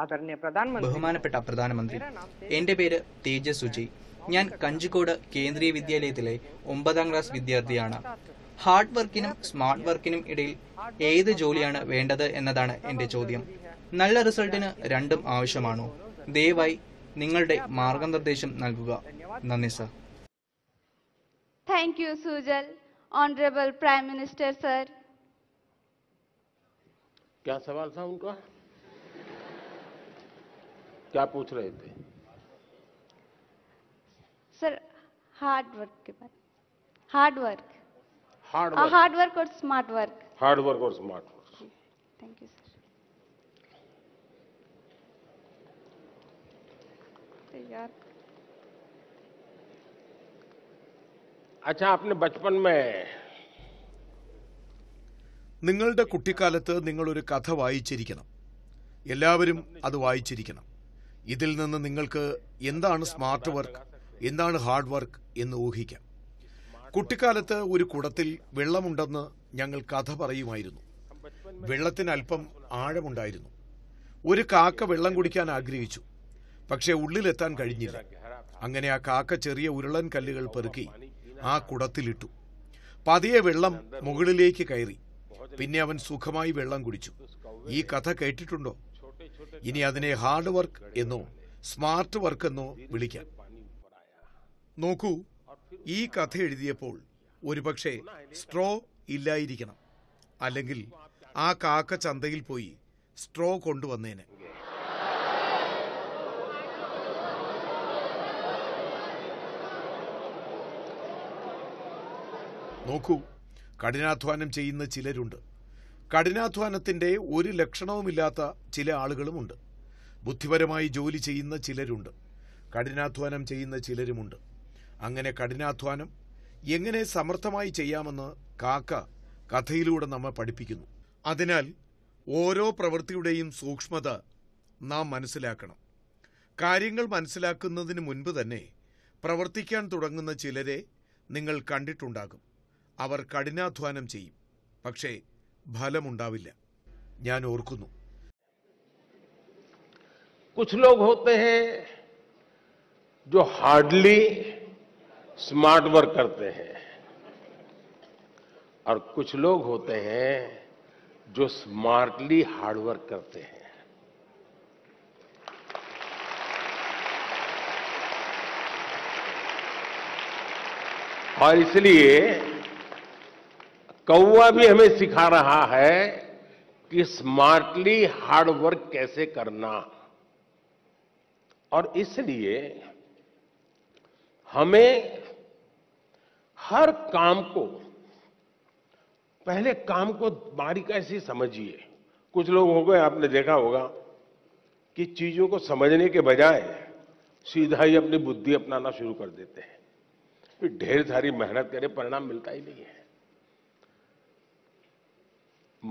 ആദരണീയ പ്രധാനമന്ത്രി ബഹുമാനപ്പെട്ട പ്രധാനമന്ത്രി എന്റെ പേര് തേജസ് സുജി ഞാൻ കഞ്ചിക്കോട് കേന്ദ്രീയ വിദ്യാലയത്തിലെ ഒമ്പതാം ക്ലാസ് വിദ്യാർത്ഥിയാണ് ഹാർഡ് വർക്കിനും സ്മാർട്ട് വർക്കിനും ഇടയിൽ ഏത് ജോലിയാണ് വേണ്ടത് എന്നതാണ് എന്റെ ചോദ്യം നല്ല റിസൾട്ടിന് രണ്ടും ആവശ്യമാണോ ദയവായി നിങ്ങളുടെ മാർഗനിർദ്ദേശം നൽകുക നന്ദി sir thank you Sujal honourable prime minister sir क्या सवाल था उनका क्या पूछ रहे थे सर हार्ड वर्क के बारे hard work hard work hard work और स्मार्ट वर्क हार्ड वर्क और smart work thank you sir यार अच्छा आपने बचपन में നിങ്ങളുടെ കുട്ടിക്കാലത്ത് നിങ്ങളൊരു കഥ വായിച്ചിരിക്കണം എല്ലാവരും അത് വായിച്ചിരിക്കണം ഇതിൽ നിന്ന് നിങ്ങൾക്ക് എന്താണ് സ്മാർട്ട് വർക്ക് എന്താണ് ഹാർഡ് വർക്ക് എന്ന് ഊഹിക്കാം കുട്ടിക്കാലത്ത് ഒരു കുടത്തിൽ വെള്ളമുണ്ടെന്ന് ഞങ്ങൾ കഥ പറയുമായിരുന്നു വെള്ളത്തിന് അല്പം ആഴമുണ്ടായിരുന്നു ഒരു കാക്ക വെള്ളം കുടിക്കാൻ ആഗ്രഹിച്ചു പക്ഷേ ഉള്ളിലെത്താൻ കഴിഞ്ഞില്ല അങ്ങനെ ആ കാക്ക ചെറിയ ഉരുളൻ കല്ലുകൾ പെറുക്കി ആ കുടത്തിലിട്ടു പതിയെ വെള്ളം മുകളിലേക്ക് കയറി പിന്നെ അവൻ സുഖമായി വെള്ളം കുടിച്ചു ഈ കഥ കേട്ടിട്ടുണ്ടോ ഇനി അതിനെ ഹാർഡ് വർക്ക് എന്നോ സ്മാർട്ട് വർക്ക് എന്നോ വിളിക്കാം നോക്കൂ ഈ കഥ എഴുതിയപ്പോൾ ഒരുപക്ഷെ സ്ട്രോ ഇല്ലായിരിക്കണം അല്ലെങ്കിൽ ആ കാക്ക ചന്തയിൽ പോയി സ്ട്രോ കൊണ്ടുവന്നേനെ നോക്കൂ കഠിനാധ്വാനം ചെയ്യുന്ന ചിലരുണ്ട് കഠിനാധ്വാനത്തിൻ്റെ ഒരു ലക്ഷണവുമില്ലാത്ത ചില ആളുകളുമുണ്ട് ബുദ്ധിപരമായി ജോലി ചെയ്യുന്ന ചിലരുണ്ട് കഠിനാധ്വാനം ചെയ്യുന്ന ചിലരുമുണ്ട് അങ്ങനെ കഠിനാധ്വാനം എങ്ങനെ സമർത്ഥമായി ചെയ്യാമെന്ന് കാക്ക കഥയിലൂടെ നമ്മെ പഠിപ്പിക്കുന്നു അതിനാൽ ഓരോ പ്രവൃത്തിയുടെയും സൂക്ഷ്മത നാം മനസ്സിലാക്കണം കാര്യങ്ങൾ മനസ്സിലാക്കുന്നതിന് മുൻപ് തന്നെ പ്രവർത്തിക്കാൻ തുടങ്ങുന്ന ചിലരെ നിങ്ങൾ കണ്ടിട്ടുണ്ടാകും അവർ കഠിനാധ്വാനം ചെയ്യും പക്ഷേ ഫലമുണ്ടാവില്ല ഞാൻ ഓർക്കുന്നു कुछ लोग होते हैं जो हार्डली स्मार्ट वर्क करते हैं और कुछ लोग होते हैं जो स्मार्टली हार्ड वर्क करते हैं और इसलिए कौआ भी हमें सिखा रहा है कि स्मार्टली हार्ड वर्क कैसे करना और इसलिए हमें हर काम को पहले काम को बारीकाई से समझिए कुछ लोग हो गए आपने देखा होगा कि चीजों को समझने के बजाय सीधा ही अपनी बुद्धि अपनाना शुरू कर देते हैं फिर ढेर सारी मेहनत करें परिणाम मिलता ही नहीं है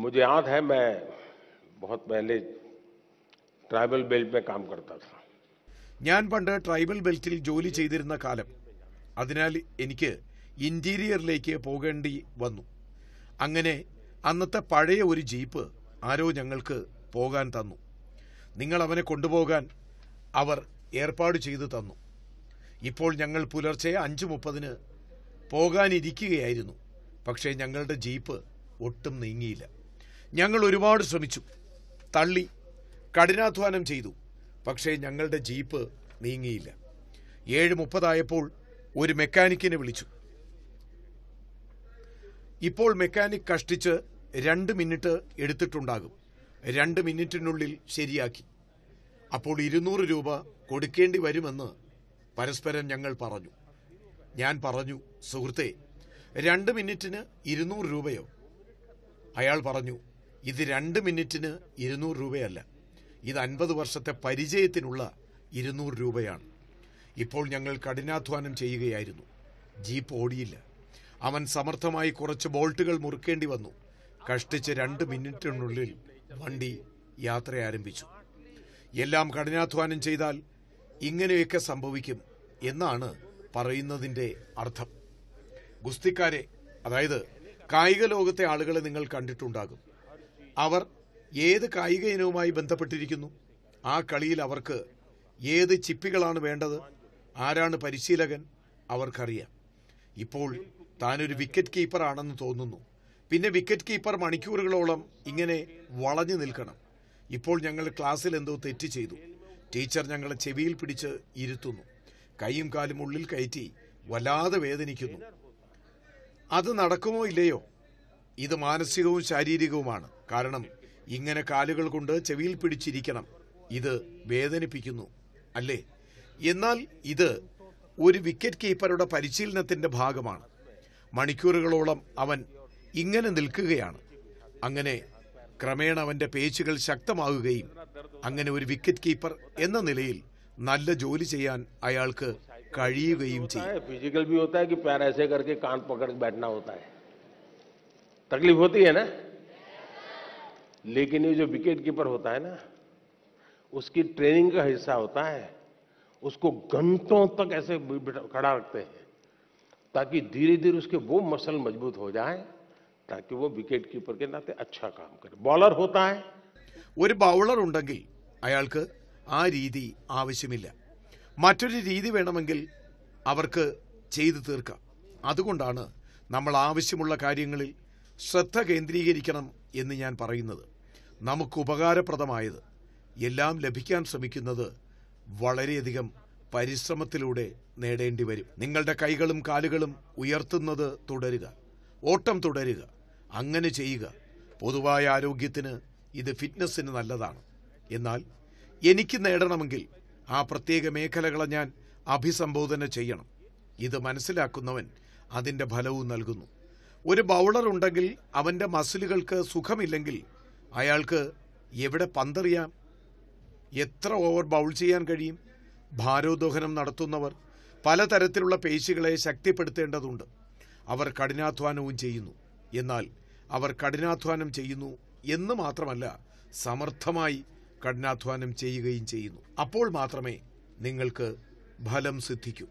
मुझे याद है मैं बहुत पहले ट्राइबल बेल्ट में काम करता था ഞാൻ പണ്ട് ട്രൈബൽ ബെൽറ്റിൽ ജോലി ചെയ്തിരുന്ന കാലം അതിനാൽ എനിക്ക് ഇൻറ്റീരിയറിലേക്ക് പോകേണ്ടി വന്നു അങ്ങനെ അന്നത്തെ പഴയ ഒരു ജീപ്പ് ആരോ ഞങ്ങൾക്ക് പോകാൻ തന്നു നിങ്ങൾ അവനെ കൊണ്ടുപോകാൻ അവർ ഏർപ്പാട് ചെയ്തു തന്നു ഇപ്പോൾ ഞങ്ങൾ പുലർച്ചെ അഞ്ച് മുപ്പതിന് പോകാനിരിക്കുകയായിരുന്നു പക്ഷേ ഞങ്ങളുടെ ജീപ്പ് ഒട്ടും നീങ്ങിയില്ല ഞങ്ങൾ ഒരുപാട് ശ്രമിച്ചു തള്ളി കഠിനാധ്വാനം ചെയ്തു പക്ഷേ ഞങ്ങളുടെ ജീപ്പ് നീങ്ങിയില്ല ഏഴ് മുപ്പതായപ്പോൾ ഒരു മെക്കാനിക്കിനെ വിളിച്ചു ഇപ്പോൾ മെക്കാനിക് കഷ്ടിച്ച് രണ്ട് മിനിറ്റ് എടുത്തിട്ടുണ്ടാകും രണ്ട് മിനിറ്റിനുള്ളിൽ ശരിയാക്കി അപ്പോൾ ഇരുന്നൂറ് രൂപ കൊടുക്കേണ്ടി വരുമെന്ന് പരസ്പരം ഞങ്ങൾ പറഞ്ഞു ഞാൻ പറഞ്ഞു സുഹൃത്തെ രണ്ട് മിനിറ്റിന് ഇരുന്നൂറ് രൂപയോ അയാൾ പറഞ്ഞു ഇത് രണ്ട് മിനിറ്റിന് ഇരുന്നൂറ് രൂപയല്ല ഇത് അൻപത് വർഷത്തെ പരിചയത്തിനുള്ള ഇരുന്നൂറ് രൂപയാണ് ഇപ്പോൾ ഞങ്ങൾ കഠിനാധ്വാനം ചെയ്യുകയായിരുന്നു ജീപ്പ് ഓടിയില്ല അവൻ സമർത്ഥമായി കുറച്ച് ബോൾട്ടുകൾ മുറുക്കേണ്ടി വന്നു കഷ്ടിച്ച് രണ്ട് മിനിറ്റിനുള്ളിൽ വണ്ടി യാത്ര ആരംഭിച്ചു എല്ലാം കഠിനാധ്വാനം ചെയ്താൽ ഇങ്ങനെയൊക്കെ സംഭവിക്കും എന്നാണ് പറയുന്നതിൻ്റെ അർത്ഥം ഗുസ്തിക്കാരെ അതായത് കായിക ലോകത്തെ ആളുകളെ നിങ്ങൾ കണ്ടിട്ടുണ്ടാകും അവർ ഏത് കായിക ഇനവുമായി ബന്ധപ്പെട്ടിരിക്കുന്നു ആ കളിയിൽ അവർക്ക് ഏത് ചിപ്പികളാണ് വേണ്ടത് ആരാണ് പരിശീലകൻ അവർക്കറിയാം ഇപ്പോൾ താനൊരു വിക്കറ്റ് കീപ്പറാണെന്ന് തോന്നുന്നു പിന്നെ വിക്കറ്റ് കീപ്പർ മണിക്കൂറുകളോളം ഇങ്ങനെ വളഞ്ഞു നിൽക്കണം ഇപ്പോൾ ഞങ്ങൾ ക്ലാസ്സിൽ എന്തോ തെറ്റ് ചെയ്തു ടീച്ചർ ഞങ്ങളെ ചെവിയിൽ പിടിച്ച് ഇരുത്തുന്നു കൈയും കാലും ഉള്ളിൽ കയറ്റി വല്ലാതെ വേദനിക്കുന്നു അത് നടക്കുമോ ഇല്ലയോ ഇത് മാനസികവും ശാരീരികവുമാണ് കാരണം ഇങ്ങനെ കാലുകൾ കൊണ്ട് ചെവിയിൽ പിടിച്ചിരിക്കണം ഇത് വേദനിപ്പിക്കുന്നു അല്ലേ എന്നാൽ ഇത് ഒരു വിക്കറ്റ് കീപ്പറുടെ പരിശീലനത്തിന്റെ ഭാഗമാണ് മണിക്കൂറുകളോളം അവൻ ഇങ്ങനെ നിൽക്കുകയാണ് അങ്ങനെ ക്രമേണ അവന്റെ പേച്ചുകൾ ശക്തമാകുകയും അങ്ങനെ ഒരു വിക്കറ്റ് കീപ്പർ എന്ന നിലയിൽ നല്ല ജോലി ചെയ്യാൻ അയാൾക്ക് കഴിയുകയും ചെയ്യും ഫിസിക്കൽ तकलीफ होती है ना लेकिन ये जो विकेट कीपर होता है ना उसकी ट्रेनिंग का हिस्सा होता है उसको घंटों तक ऐसे खड़ा रखते हैं ताकि धीरे धीरे उसके वो मसल मजबूत हो जाए ताकि वो विकेट कीपर के नाते अच्छा काम करे बॉलर होता है ഒരു ബൗളർ ഉണ്ടെങ്കിൽ അയാൾക്ക് ആ രീതി ആവശ്യമില്ല മറ്റൊരു രീതി വേണമെങ്കിൽ അവർക്ക് ചെയ്തു തീർക്കാം അതുകൊണ്ടാണ് നമ്മൾ ആവശ്യമുള്ള കാര്യങ്ങളിൽ ശ്രദ്ധ കേന്ദ്രീകരിക്കണം എന്ന് ഞാൻ പറയുന്നത് നമുക്ക് ഉപകാരപ്രദമായത് എല്ലാം ലഭിക്കാൻ ശ്രമിക്കുന്നത് വളരെയധികം പരിശ്രമത്തിലൂടെ നേടേണ്ടി വരും നിങ്ങളുടെ കൈകളും കാലുകളും ഉയർത്തുന്നത് തുടരുക ഓട്ടം തുടരുക അങ്ങനെ ചെയ്യുക പൊതുവായ ആരോഗ്യത്തിന് ഇത് ഫിറ്റ്നസ്സിന് നല്ലതാണ് എന്നാൽ എനിക്ക് നേടണമെങ്കിൽ ആ പ്രത്യേക മേഖലകളെ ഞാൻ അഭിസംബോധന ചെയ്യണം ഇത് മനസ്സിലാക്കുന്നവൻ അതിൻ്റെ ഫലവും നൽകുന്നു ഒരു ബൗളർ ഉണ്ടെങ്കിൽ അവൻ്റെ മസിലുകൾക്ക് സുഖമില്ലെങ്കിൽ അയാൾക്ക് എവിടെ പന്തെറിയാം എത്ര ഓവർ ബൗൾ ചെയ്യാൻ കഴിയും ഭാരോദ്വഹനം നടത്തുന്നവർ പലതരത്തിലുള്ള പേശികളെ ശക്തിപ്പെടുത്തേണ്ടതുണ്ട് അവർ കഠിനാധ്വാനവും ചെയ്യുന്നു എന്നാൽ അവർ കഠിനാധ്വാനം ചെയ്യുന്നു എന്ന് മാത്രമല്ല സമർത്ഥമായി കഠിനാധ്വാനം ചെയ്യുകയും ചെയ്യുന്നു അപ്പോൾ മാത്രമേ നിങ്ങൾക്ക് ഫലം സിദ്ധിക്കൂ